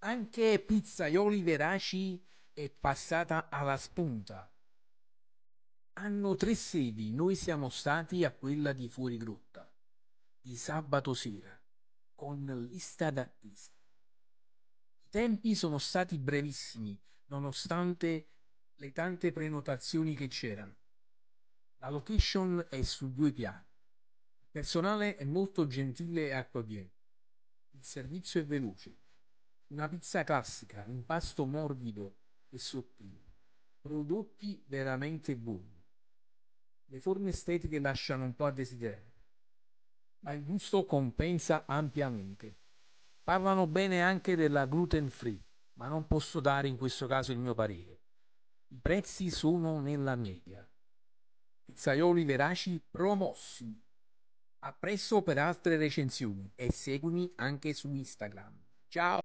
Anche Pizzaioli Veraci è passata alla spunta. Hanno tre sedi, noi siamo stati a quella di fuori grotta, di sabato sera, con lista d'attesa. I tempi sono stati brevissimi, nonostante le tante prenotazioni che c'erano. La location è su due piani. Il personale è molto gentile e accogliente. Il servizio è veloce. Una pizza classica, un pasto morbido e sottile, prodotti veramente buoni. Le forme estetiche lasciano un po' a desiderare, ma il gusto compensa ampiamente. Parlano bene anche della gluten free, ma non posso dare in questo caso il mio parere. I prezzi sono nella media. Pizzaioli veraci promossi. Appresso per altre recensioni e seguimi anche su Instagram. Ciao!